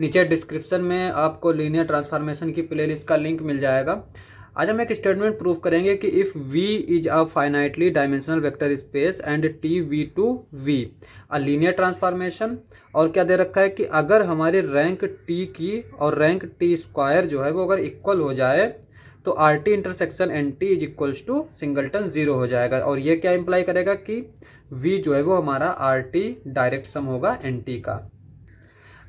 नीचे डिस्क्रिप्शन में आपको लीनियर ट्रांसफॉर्मेशन की प्लेलिस्ट का लिंक मिल जाएगा आज हम एक स्टेटमेंट प्रूफ करेंगे कि if v is a finitely dimensional vector space and t v to v a linear transformation और क्या दे रखा है कि अगर हमारी रैंक t की और रैंक t स्क्वायर जो है वो अगर इक्वल हो जाए तो R T intersection N T is equals to singleton zero हो जाएगा और ये क्या इम्प्लाई करेगा कि v जो है वो हमारा आर टी डायरेक्ट सम होगा एन टी का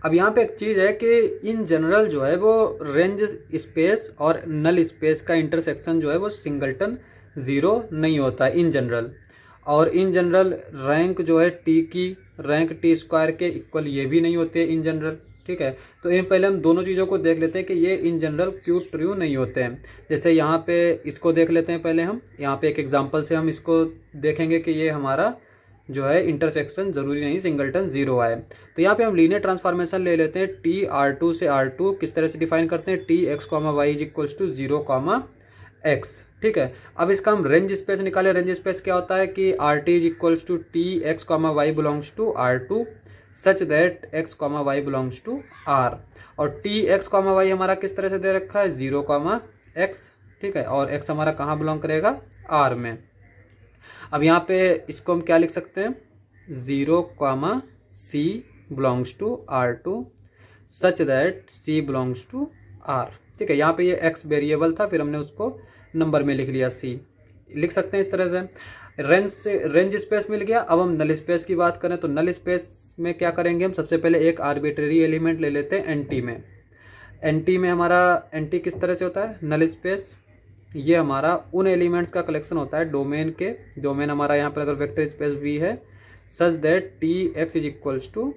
अब यहाँ पे एक चीज़ है कि इन जनरल जो है वो रेंज स्पेस और नल स्पेस का इंटरसेक्शन जो है वो सिंगलटन ज़ीरो नहीं होता इन जनरल और इन जनरल रैंक जो है टी की रैंक टी स्क्वायर के इक्वल ये भी नहीं होते इन जनरल ठीक है तो इन पहले हम दोनों चीज़ों को देख लेते हैं कि ये इन जनरल क्यू ट्रू नहीं होते हैं जैसे यहाँ पे इसको देख लेते हैं पहले हम यहाँ पे एक एग्जांपल से हम इसको देखेंगे कि ये हमारा जो है इंटरसेक्शन ज़रूरी नहीं सिंगलटन जीरो आए तो यहाँ पे हम लीनियर ट्रांसफॉर्मेशन ले लेते हैं टी आर टू से आर टू किस तरह से डिफाइन करते हैं T X comma Y is equals to zero comma X ठीक है अब इसका हम रेंज स्पेस निकाले रेंज स्पेस क्या होता है कि R T is equals to T X comma Y belongs to R two such that X comma Y belongs to R और टी एक्स कॉमा वाई हमारा किस तरह से दे रखा है जीरो कॉमा एक्स ठीक है और एक्स हमारा कहाँ बिलोंग करेगा आर में अब यहाँ पे इसको हम क्या लिख सकते हैं zero comma C belongs to R two such that C belongs to R ठीक है यहाँ पे ये एक्स वेरिएबल था फिर हमने उसको नंबर में लिख लिया सी लिख सकते हैं इस तरह से रेंज से रेंज स्पेस मिल गया अब हम नल स्पेस की बात करें तो नल स्पेस में क्या करेंगे हम सबसे पहले एक आर्बिट्रेरी एलिमेंट ले लेते हैं एन में एन में हमारा एन किस तरह से होता है नल स्पेस ये हमारा उन एलिमेंट्स का कलेक्शन होता है डोमेन के डोमेन हमारा यहाँ पर अगर वेक्टर स्पेस वी है such that T X is equals to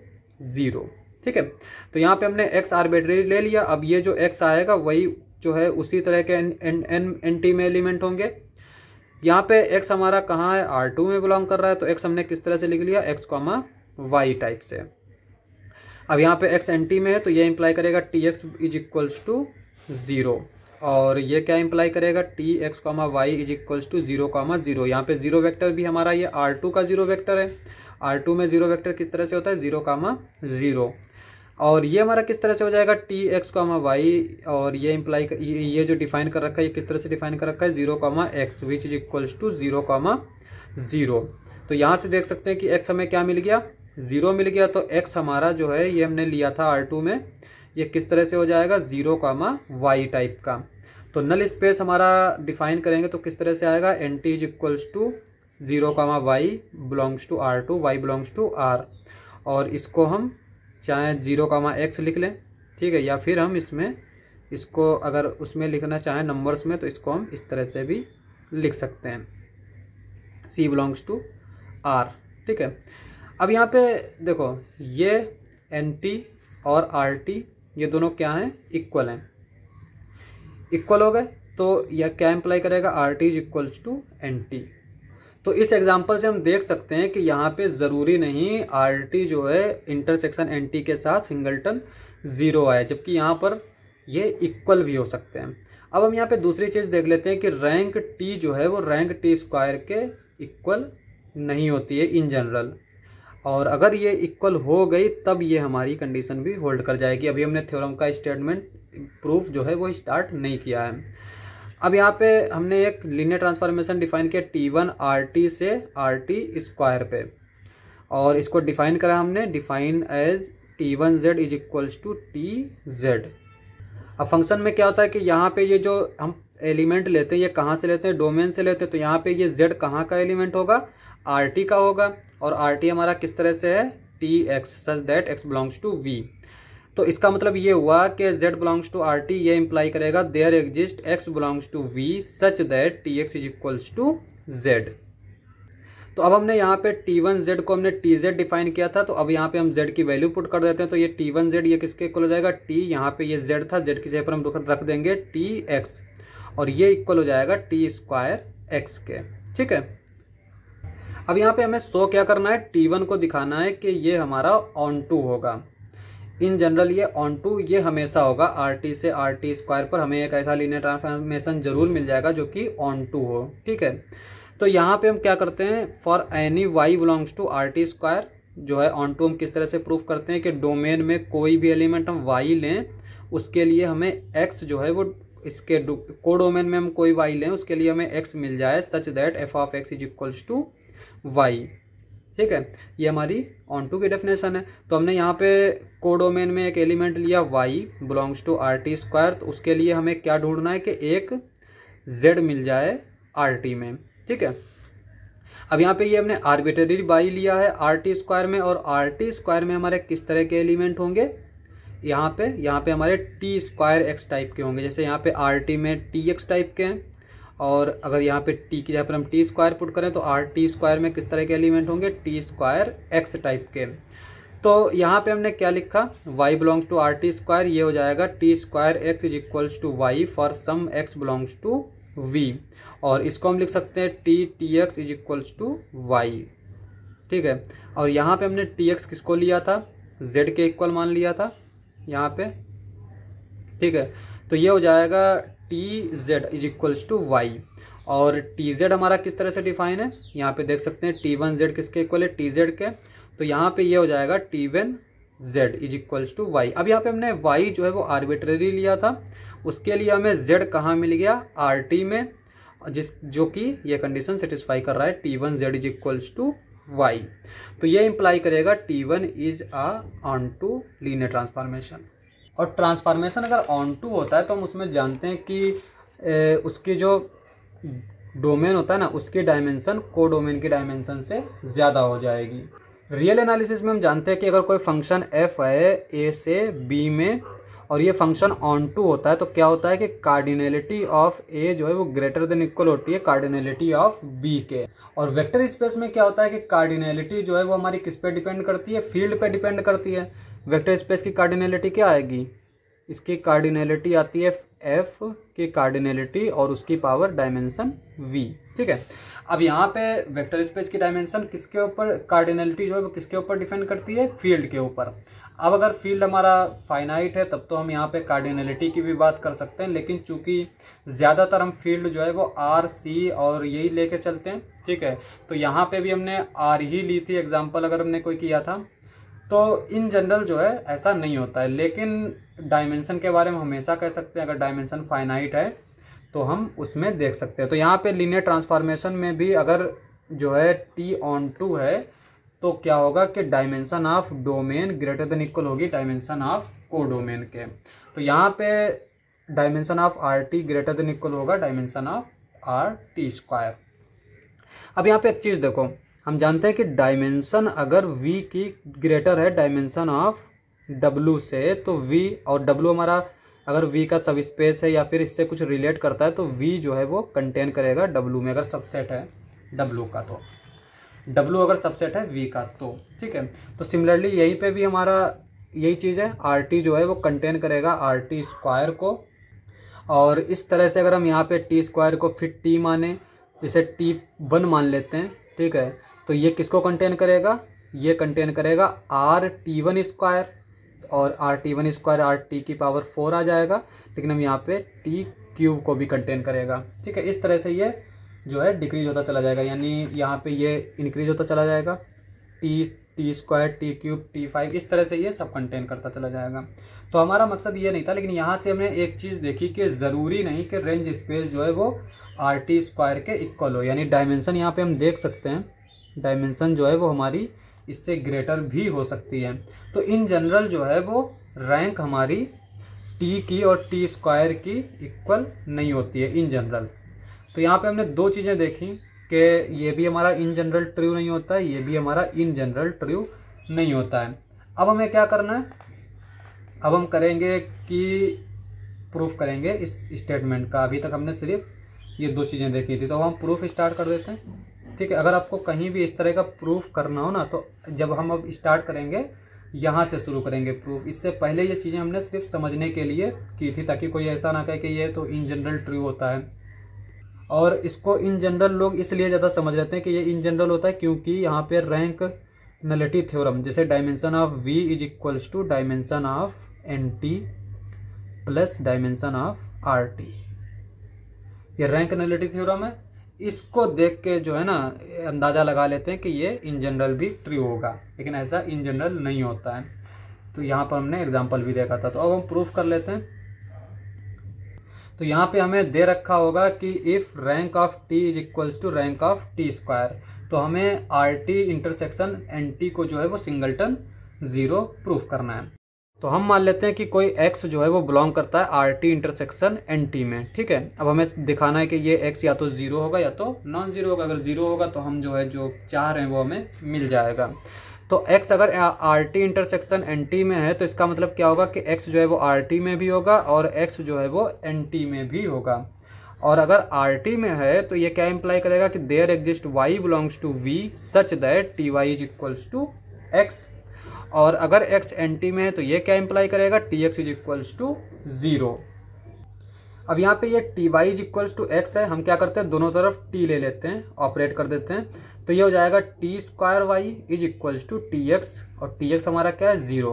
zero ठीक है तो यहाँ पे हमने एक्स आर्बिट्रेरी ले लिया अब ये जो एक्स आएगा वही जो है उसी तरह के N N N N T में एलिमेंट होंगे यहाँ पे एक्स हमारा कहाँ है आर टू में बिलोंग कर रहा है तो एक्स हमने किस तरह से लिख लिया एक्स कॉमा वाई टाइप से अब यहाँ पे एक्स एन टी में है तो ये इम्प्लाई करेगा T X is equals to zero और ये क्या इम्प्लाई करेगा T X comma Y is equals to zero comma zero यहाँ पे जीरो वेक्टर भी हमारा ये आर टू का जीरो वेक्टर है आर टू में जीरो वेक्टर किस तरह से होता है जीरो कामा जीरो और ये हमारा किस तरह से हो जाएगा टी एक्स कॉमा वाई और ये इम्प्लाई ये जो डिफाइन कर रखा है ये किस तरह से डिफाइन कर रखा है zero comma X which is equals to zero comma zero तो यहाँ से देख सकते हैं कि एक्स हमें क्या मिल गया जीरो मिल गया तो एक्स हमारा जो है ये हमने लिया था आर टू में ये किस तरह से हो जाएगा ज़ीरो कामा वाई टाइप का तो नल स्पेस हमारा डिफाइन करेंगे तो किस तरह से आएगा N T is equals to zero comma Y belongs to R two Y belongs to R और इसको हम चाहे ज़ीरो कामा एक्स लिख लें ठीक है या फिर हम इसमें इसको अगर उसमें लिखना चाहें नंबर्स में तो इसको हम इस तरह से भी लिख सकते हैं सी बिलोंग्स टू आर ठीक है अब यहाँ पे देखो ये एन टी और आर टी ये दोनों क्या हैं इक्वल हैं इक्वल हो गए तो यह क्या इम्प्लाई करेगा R T is equals to N T तो इस एग्जाम्पल से हम देख सकते हैं कि यहाँ पे ज़रूरी नहीं आर टी जो है इंटरसेक्शन एन टी के साथ सिंगलटन ज़ीरो आए जबकि यहाँ पर ये इक्वल भी हो सकते हैं अब हम यहाँ पे दूसरी चीज़ देख लेते हैं कि रैंक टी जो है वो रैंक टी स्क्वायर के इक्वल नहीं होती है इन जनरल और अगर ये इक्वल हो गई तब ये हमारी कंडीशन भी होल्ड कर जाएगी अभी हमने थ्योरम का स्टेटमेंट प्रूफ जो है वो स्टार्ट नहीं किया है अब यहाँ पे हमने एक लीनियर ट्रांसफॉर्मेशन डिफाइन किया टी वन आर टी से आर टी स्क्वायर पे और इसको डिफाइन करा हमने define as T one Z is equals to T Z अब फंक्शन में क्या होता है कि यहाँ पे ये जो हम एलिमेंट लेते हैं ये कहाँ से लेते हैं डोमेन से लेते हैं तो यहाँ पे ये जेड कहाँ का एलिमेंट होगा आर टी का होगा और आर टी हमारा किस तरह से है T X such that X belongs to V तो इसका मतलब ये हुआ कि z belongs to R T ये इम्प्लाई करेगा there exist x belongs to v such that T X is equals to Z तो अब हमने यहाँ पे वन जेड को हमने टी जेड डिफाइन किया था तो अब यहाँ पे हम जेड की वैल्यू पुट कर देते हैं तो ये टी वन जेड ये किसके इक्वल हो जाएगा टी यहाँ पे ये जेड था जेड की जगह पर हम रख देंगे टी एक्स और ये इक्वल हो जाएगा टी स्क्वायर एक्स के ठीक है अब यहाँ पे हमें सो क्या करना है टी वन को दिखाना है कि ये हमारा ऑन टू होगा इन जनरल ये ऑन टू ये हमेशा होगा आर टी से आर टी स्क्वायर पर हमें एक ऐसा लीनियर ट्रांसफॉर्मेशन जरूर मिल जाएगा जो कि ऑन टू हो ठीक है तो यहाँ पे हम क्या करते हैं for any Y belongs to R T square जो है ऑन टू हम किस तरह से प्रूफ करते हैं कि डोमेन में कोई भी एलिमेंट हम वाई लें उसके लिए हमें एक्स जो है वो इसके कोडोमेन में हम कोई वाई लें उसके लिए हमें एक्स मिल जाए such that F of X is equals to Y ठीक है ये हमारी ऑन टू की डेफिनेशन है तो हमने यहाँ पे कोडोमेन में एक एलिमेंट लिया Y belongs to R T square तो उसके लिए हमें क्या ढूंढना है कि एक जेड मिल जाए आर टी में ठीक है अब यहाँ पे ये हमने आर्बिटरी वाई लिया है आर टी स्क्वायर में और आर टी स्क्वायर में हमारे किस तरह के एलिमेंट होंगे यहाँ पे यहाँ पे हमारे टी स्क्वायर एक्स टाइप के होंगे जैसे यहाँ पे आर टी में टी एक्स टाइप के हैं और अगर यहाँ पे टी की जगह पर हम टी स्क्वायर पुट करें तो आर टी स्क्वायर में किस तरह के एलिमेंट होंगे टी स्क्वायर एक्स टाइप के तो यहाँ पे हमने क्या लिखा Y belongs to R T square ये हो जाएगा T square X is equals to Y for some X belongs to V और इसको हम लिख सकते हैं T T X is equals to Y ठीक है और यहाँ पे हमने टी एक्स किसको लिया था जेड के इक्वल मान लिया था यहाँ पे ठीक है तो ये हो जाएगा T Z is equals to Y और टी जेड हमारा किस तरह से डिफाइन है यहाँ पे देख सकते हैं टी वन जेड किसके इक्वल है टी जेड के तो यहाँ पे ये हो जाएगा T one Z is equals to Y अब यहाँ पे हमने वाई जो है वो आर्बिट्रेरी लिया था उसके लिए हमें जेड कहाँ मिल गया आर टी में जिस जो कि ये कंडीशन सेटिस्फाई कर रहा है T one Z is equals to Y तो ये इम्प्लाई करेगा T one is uh onto linear transformation और ट्रांसफॉर्मेशन अगर ऑन टू होता है तो हम उसमें जानते हैं कि ए, उसकी जो डोमेन होता है ना उसकी डायमेंशन को डोमेन की डायमेंशन से ज़्यादा हो जाएगी रियल एनालिसिस में हम जानते हैं कि अगर कोई फंक्शन एफ है ए से बी में और ये फंक्शन ऑन टू होता है तो क्या होता है कि कार्डिनेलिटी ऑफ ए जो है वो ग्रेटर देन इक्वल होती है कार्डिनेलिटी ऑफ बी के और वेक्टर स्पेस में क्या होता है कि कार्डिनेलिटी जो है वो हमारी किस पे डिपेंड करती है फील्ड पे डिपेंड करती है वेक्टर स्पेस की कार्डिनेलिटी क्या आएगी इसकी कार्डिनेलिटी आती है एफ की कार्डिनेलिटी और उसकी पावर डायमेंशन वी ठीक है अब यहाँ पे वेक्टर स्पेस की डायमेंशन किसके ऊपर कार्डिनेलिटी जो है वो किसके ऊपर डिपेंड करती है फील्ड के ऊपर अब अगर फील्ड हमारा फाइनाइट है तब तो हम यहाँ पे कार्डिनेलिटी की भी बात कर सकते हैं लेकिन चूंकि ज़्यादातर हम फील्ड जो है वो आर सी और यही लेके चलते हैं ठीक है तो यहाँ पे भी हमने आर ही ली थी एग्जांपल अगर हमने कोई किया था तो इन जनरल जो है ऐसा नहीं होता है लेकिन डायमेंशन के बारे में हमेशा कह सकते हैं अगर डायमेंशन फाइनाइट है तो हम उसमें देख सकते हैं तो यहाँ पे लीनियर ट्रांसफॉर्मेशन में भी अगर जो है टी ऑन टू है तो क्या होगा कि dimension of domain greater than equal होगी डायमेंशन ऑफ को डोमेन के तो यहाँ पे dimension of R T greater than equal होगा dimension of R T square अब यहाँ पे एक चीज़ देखो हम जानते हैं कि डायमेंशन अगर v की ग्रेटर है डायमेंशन ऑफ w से तो v और w हमारा अगर v का सब स्पेस है या फिर इससे कुछ रिलेट करता है तो v जो है वो कंटेन करेगा w में अगर सबसेट है w का तो w अगर सबसेट है v का तो ठीक है तो सिमिलरली यहीं पे भी हमारा यही चीज़ है आर टी जो है वो कंटेन करेगा आर टी स्क्वायर को और इस तरह से अगर हम यहाँ पे टी स्क्वायर को फिर टी माने इसे टी वन मान लेते हैं ठीक है तो ये किसको कंटेन करेगा ये कंटेन करेगा आर टी वन स्क्वायर और R T one square R T की पावर फोर आ जाएगा लेकिन हम यहाँ पे टी क्यूब को भी कंटेन करेगा ठीक है इस तरह से ये जो है डिक्रीज होता चला जाएगा यानी यहाँ पे ये इंक्रीज होता चला जाएगा T T square T cube T five इस तरह से ये सब कंटेन करता चला जाएगा तो हमारा मकसद ये नहीं था लेकिन यहाँ से हमने एक चीज़ देखी कि ज़रूरी नहीं कि रेंज स्पेस जो है वो आर टी स्क्वायर के इक्वल हो यानी डायमेंसन यहाँ पर हम देख सकते हैं डायमेंसन जो है वो हमारी इससे ग्रेटर भी हो सकती है तो इन जनरल जो है वो रैंक हमारी टी की और टी स्क्वायर की इक्वल नहीं होती है इन जनरल तो यहाँ पे हमने दो चीज़ें देखी कि ये भी हमारा इन जनरल ट्रू नहीं होता है ये भी हमारा इन जनरल ट्रू नहीं होता है अब हमें क्या करना है अब हम करेंगे कि प्रूफ करेंगे इस स्टेटमेंट का अभी तक हमने सिर्फ ये दो चीज़ें देखी थी तो हम प्रूफ स्टार्ट कर देते हैं ठीक है अगर आपको कहीं भी इस तरह का प्रूफ करना हो ना तो जब हम अब स्टार्ट करेंगे यहाँ से शुरू करेंगे प्रूफ इससे पहले ये चीज़ें हमने सिर्फ समझने के लिए की थी ताकि कोई ऐसा ना कहे कि ये तो इन जनरल ट्रू होता है और इसको इन जनरल लोग इसलिए ज़्यादा समझ लेते हैं कि ये इन जनरल होता है क्योंकि यहाँ पे रैंक नलिटी थ्योरम जैसे dimension of V is equals to dimension of N T plus dimension of R T ये रैंक नलिटी थ्योरम है इसको देख के जो है ना अंदाज़ा लगा लेते हैं कि ये इन जनरल भी ट्रू होगा लेकिन ऐसा इन जनरल नहीं होता है तो यहाँ पर हमने एग्जाम्पल भी देखा था तो अब हम प्रूफ कर लेते हैं तो यहाँ पे हमें दे रखा होगा कि if rank of T is equals to rank of T square तो हमें R T intersection N T को जो है वो टन ज़ीरो प्रूफ करना है तो हम मान लेते हैं कि कोई एक्स जो है वो बिलोंग करता है R T intersection N T में ठीक है अब हमें दिखाना है कि ये एक्स या तो ज़ीरो होगा या तो नॉन ज़ीरो होगा अगर ज़ीरो होगा तो हम जो है जो चाह रहे हैं वो हमें मिल जाएगा तो x अगर R T intersection N T में है तो इसका मतलब क्या होगा कि x जो है वो आर टी में भी होगा और x जो है वो एन टी में भी होगा और अगर आर टी में है तो ये क्या इम्प्लाई करेगा कि there exist y belongs to v such that T Y is equals to X और अगर एक्स एंटी में है तो ये क्या इम्प्लाई करेगा T X is equals to zero अब यहाँ पे ये T Y is equals to X है हम क्या करते हैं दोनों तरफ टी ले लेते हैं ऑपरेट कर देते हैं तो ये हो जाएगा T square Y is equals to T X और टी एक्स हमारा क्या है ज़ीरो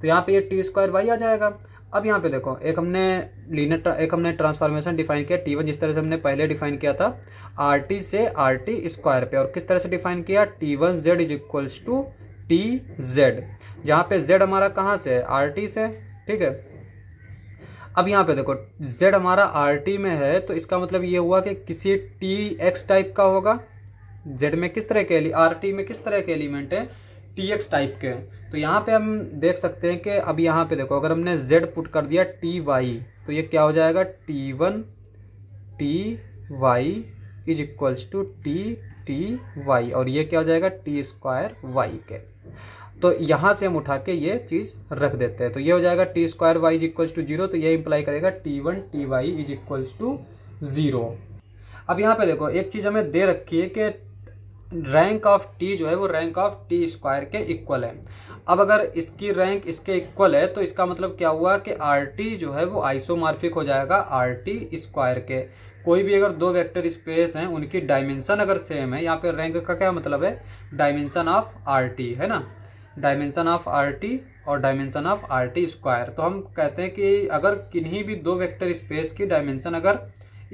तो यहाँ पे ये टी स्क्वायर वाई आ जाएगा अब यहाँ पे देखो एक हमने लीनर एक हमने ट्रांसफॉर्मेशन डिफाइन किया टी वन जिस तरह से हमने पहले डिफाइन किया था आर टी से आर टी स्क्वायर पे और किस तरह से डिफाइन किया T one Z is equals to T Z जहाँ पे जेड हमारा कहाँ से है आर टी से ठीक है अब यहाँ पे देखो जेड हमारा आर टी में है तो इसका मतलब ये हुआ कि किसी टी एक्स टाइप का होगा जेड में किस तरह के आर टी में किस तरह के एलिमेंट है टी एक्स टाइप के तो यहाँ पे हम देख सकते हैं कि अब यहाँ पे देखो अगर हमने जेड पुट कर दिया टी वाई तो ये क्या हो जाएगा T one T Y is equals to T T Y और ये क्या हो जाएगा टी स्क्वायर वाई के तो यहाँ से हम उठा के ये चीज़ रख देते हैं तो ये हो जाएगा T square Y is equals to zero तो ये इंप्लाई करेगा T one T Y is equals to zero अब यहाँ पे देखो एक चीज़ हमें दे रखी है कि रैंक ऑफ टी जो है वो रैंक ऑफ टी स्क्वायर के इक्वल है अब अगर इसकी रैंक इसके इक्वल है तो इसका मतलब क्या हुआ कि आर टी जो है वो आइसोमार्फिक हो जाएगा आर टी स्क्वायर के कोई भी अगर दो वेक्टर स्पेस हैं उनकी डायमेंशन अगर सेम है यहाँ पे रैंक का क्या मतलब है डायमेंशन ऑफ आर टी है ना डायमेंशन ऑफ आर टी और dimension of R T square तो हम कहते हैं कि अगर किन्हीं भी दो वेक्टर स्पेस की डायमेंशन अगर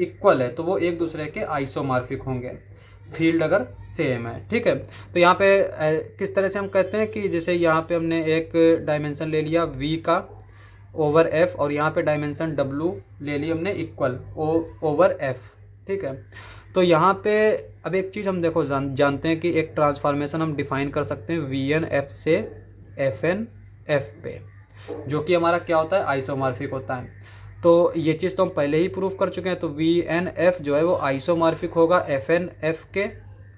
इक्वल है तो वो एक दूसरे के आइसोमार्फिक होंगे फील्ड अगर सेम है ठीक है तो यहाँ पे किस तरह से हम कहते हैं कि जैसे यहाँ पे हमने एक डायमेंशन ले लिया वी का ओवर एफ और यहाँ पे डायमेंशन डब्लू ले ली हमने इक्वल ओ ओवर एफ ठीक है तो यहाँ पे अब एक चीज़ हम देखो जान जानते हैं कि एक ट्रांसफॉर्मेशन हम डिफाइन कर सकते हैं वी एन एफ से एफ एन एफ पे जो कि हमारा क्या होता है आइसोमार्फिक होता है तो ये चीज़ तो हम पहले ही प्रूव कर चुके हैं तो वी एन एफ जो है वो आइसोमार्फिक होगा एफ एन एफ के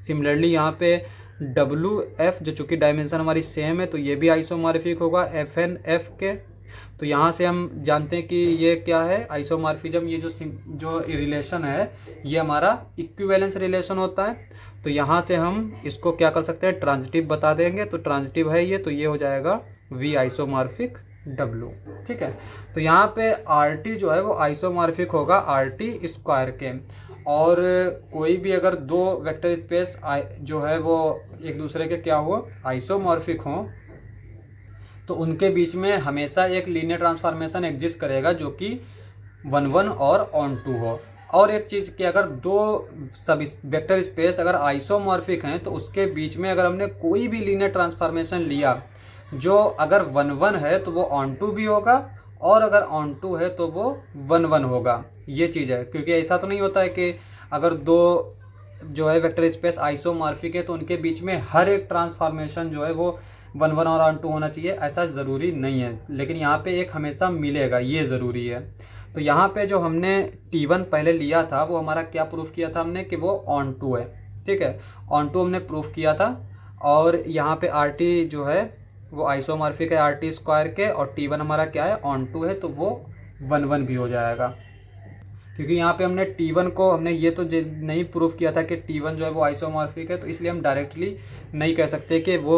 सिमिलरली यहाँ पे डब्ल्यू एफ जो चूँकि डायमेंशन हमारी सेम है तो ये भी आइसोमार्फिक होगा एफ एन एफ के तो यहाँ से हम जानते हैं कि ये क्या है आइसोमार्फिजम ये जो जो रिलेशन है ये हमारा इक्विवेलेंस रिलेशन होता है तो यहाँ से हम इसको क्या कर सकते हैं ट्रांजिटिव बता देंगे तो ट्रांजिटिव है ये तो ये हो जाएगा वी आइसोमार्फिक डब्लू ठीक है तो यहाँ पे आर टी जो है वो आइसोमार्फिक होगा आर टी स्क्वायर के और कोई भी अगर दो वेक्टर स्पेस जो है वो एक दूसरे के क्या हो आइसोमॉर्फिक हों तो उनके बीच में हमेशा एक लीनियर ट्रांसफॉर्मेशन एग्जिस्ट करेगा जो कि वन वन और ऑन टू हो और एक चीज़ कि अगर दो सब वेक्टर स्पेस अगर आइसोमॉर्फिक हैं तो उसके बीच में अगर हमने कोई भी लीनियर ट्रांसफॉर्मेशन लिया जो अगर वन वन है तो वो ऑन टू भी होगा और अगर ऑन टू है तो वो वन वन होगा ये चीज़ है क्योंकि ऐसा तो नहीं होता है कि अगर दो जो है वेक्टर स्पेस आइसोमॉर्फिक है तो उनके बीच में हर एक ट्रांसफॉर्मेशन जो है वो वन वन और ऑन टू होना चाहिए ऐसा ज़रूरी नहीं है लेकिन यहाँ पे एक हमेशा मिलेगा ये ज़रूरी है तो यहाँ पे जो हमने टी वन पहले लिया था वो हमारा क्या प्रूफ किया था हमने कि वो ऑन टू है ठीक है ऑन टू हमने प्रूफ किया था और यहाँ पे आर टी जो है वो आइसोमार्फिक है आर टी स्क्वायर के और टी वन हमारा क्या है ऑन टू है तो वो वन वन भी हो जाएगा क्योंकि यहाँ पे हमने टी वन को हमने ये तो नहीं प्रूफ किया था कि टी वन जो है वो आइसोमॉर्फिक है तो इसलिए हम डायरेक्टली नहीं कह सकते कि वो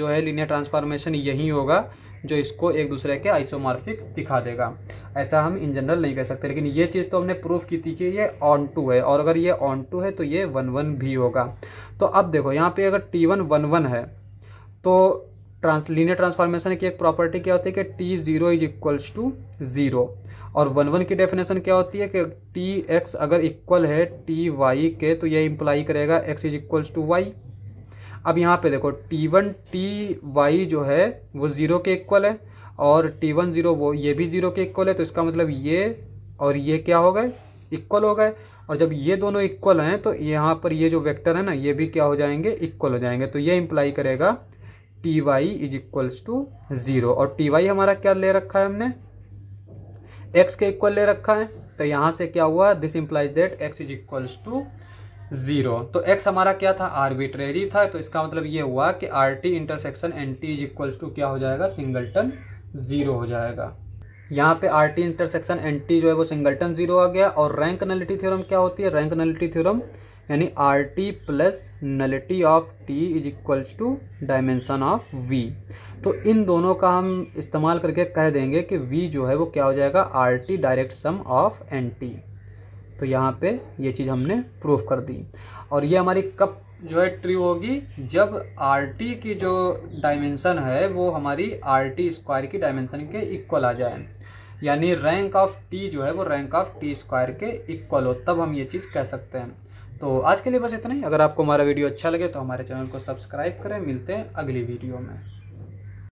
जो है लीनियर ट्रांसफॉर्मेशन यही होगा जो इसको एक दूसरे के आइसोमॉर्फिक दिखा देगा ऐसा हम इन जनरल नहीं कह सकते लेकिन ये चीज़ तो हमने प्रूफ की थी कि ये ऑन टू है और अगर ये ऑन टू है तो ये वन वन भी होगा तो अब देखो यहाँ पे अगर टी वन वन वन है तो ट्रांस लीनियर ट्रांसफॉर्मेशन की एक प्रॉपर्टी क्या होती है कि T zero is equals to zero और वन वन की डेफिनेशन क्या होती है कि टी एक्स अगर इक्वल है टी वाई के तो यह इम्प्लाई करेगा X is equals to Y अब यहाँ पे देखो टी वन टी वाई जो है वो ज़ीरो के इक्वल है और टी वन ज़ीरो वो ये भी ज़ीरो के इक्वल है तो इसका मतलब ये और ये क्या हो गए इक्वल हो गए और जब ये दोनों इक्वल हैं तो यहाँ पर ये जो वेक्टर है ना ये भी क्या हो जाएंगे इक्वल हो जाएंगे तो ये इम्प्लाई करेगा T Y is equals to zero और टी वाई हमारा क्या ले रखा है हमने एक्स के इक्वल ले रखा है तो यहाँ से क्या हुआ this implies that X is equals to zero तो एक्स हमारा क्या था आर्बिट्रेरी था तो इसका मतलब ये हुआ कि R T intersection N T is equals to क्या हो जाएगा सिंगलटन जीरो हो जाएगा यहाँ पे R T intersection N T जो है वो सिंगलटन जीरो आ गया और रैंक नलिटी थ्योरम क्या होती है रैंक नलिटी थ्योरम यानी R T plus nullity of T is equals to dimension of V तो इन दोनों का हम इस्तेमाल करके कह देंगे कि v जो है वो क्या हो जाएगा R T direct sum of N T तो यहाँ पे ये चीज़ हमने प्रूफ कर दी और ये हमारी कब जो है ट्री होगी जब आर टी की जो डायमेंसन है वो हमारी आर टी स्क्वायर की डायमेंसन के इक्वल आ जाए यानी रैंक ऑफ टी जो है वो रैंक ऑफ टी स्क्वायर के इक्वल हो तब हम ये चीज़ कह सकते हैं तो आज के लिए बस इतना ही अगर आपको हमारा वीडियो अच्छा लगे तो हमारे चैनल को सब्सक्राइब करें मिलते हैं अगली वीडियो में